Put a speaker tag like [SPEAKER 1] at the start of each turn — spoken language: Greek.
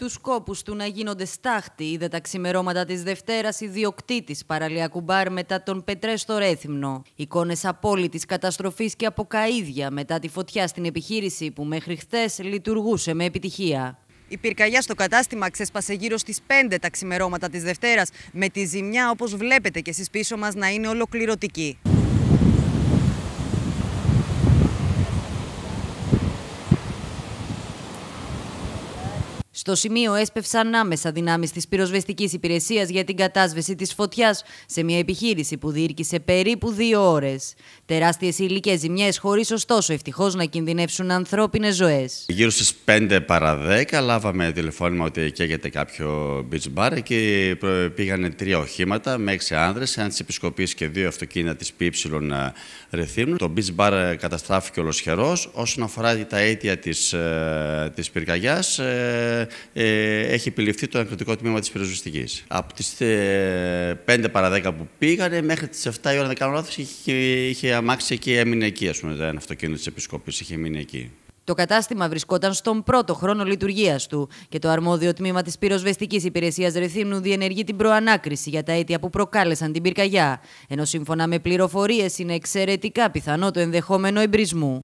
[SPEAKER 1] του σκόπους του να γίνονται στάχτη είδε τα ξημερώματα της Δευτέρας ιδιοκτήτης παραλιακού μπαρ μετά τον Πετρέ στο Ρέθυμνο. Εικόνες απόλυτης καταστροφής και αποκαίδια μετά τη φωτιά στην επιχείρηση που μέχρι χθες λειτουργούσε με επιτυχία. Η πυρκαγιά στο κατάστημα ξέσπασε γύρω στις 5 τα ξημερώματα της Δευτέρας, με τη ζημιά όπως βλέπετε και εσείς πίσω μας να είναι ολοκληρωτική. Στο σημείο έσπευσαν άμεσα δυνάμεις της πυροσβεστικής υπηρεσίας για την κατάσβεση της φωτιάς σε μια επιχείρηση που διήρκησε περίπου δύο ώρες. Τεράστιες ηλικέ ζημιές, χωρίς ωστόσο ευτυχώς να κινδυνεύσουν ανθρώπινες ζωές.
[SPEAKER 2] Γύρω στις 5 παρα 10 λάβαμε τηλεφώνημα ότι καίγεται κάποιο beach bar και πήγαν τρία οχήματα με έξι άνδρες, ένας της επισκοπής και δύο αυτοκίνητα της ΠΥ ε, Ρεθύμνου. Το beach bar ε, καταστράφηκε ολοσχερός. Όσον αφορά τα αίτια της ε, πυρκαγιάς ε, έχει επιληφθεί το ανακριτικό τμήμα της πυροσβεστικής. Από τις ε, 5 παρα 10 που πήγανε μέχρι τις 7 η ώρα, δεν κάνω λάθος, είχε, είχε αμάξει και έμεινε εκεί. Ας πούμε, ένα αυτοκίνητο της επισκόπησης είχε μείνει εκεί.
[SPEAKER 1] Το κατάστημα βρισκόταν στον πρώτο χρόνο λειτουργίας του και το αρμόδιο τμήμα της πυροσβεστικής υπηρεσίας Ρεθύμνου διενεργεί την προανάκριση για τα αίτια που προκάλεσαν την πυρκαγιά. Ενώ σύμφωνα με πληροφορίες είναι εξαιρετικά πιθανό το ενδεχόμενο εμπρισμού.